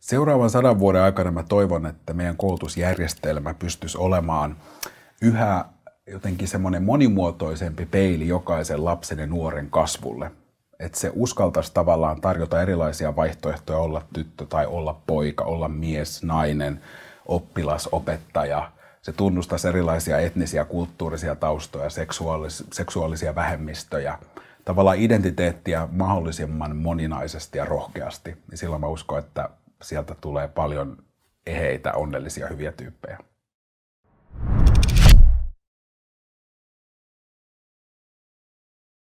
Seuraavan sadan vuoden aikana mä toivon, että meidän koulutusjärjestelmä pystyisi olemaan yhä jotenkin semmoinen monimuotoisempi peili jokaisen lapsen ja nuoren kasvulle. Että se uskaltaisi tavallaan tarjota erilaisia vaihtoehtoja olla tyttö tai olla poika, olla mies, nainen, oppilas, opettaja. Se tunnustaisi erilaisia etnisiä, kulttuurisia taustoja, seksuaalis- seksuaalisia vähemmistöjä, tavallaan identiteettiä mahdollisimman moninaisesti ja rohkeasti. Ja niin silloin mä uskon, että sieltä tulee paljon eheitä, onnellisia, hyviä tyyppejä.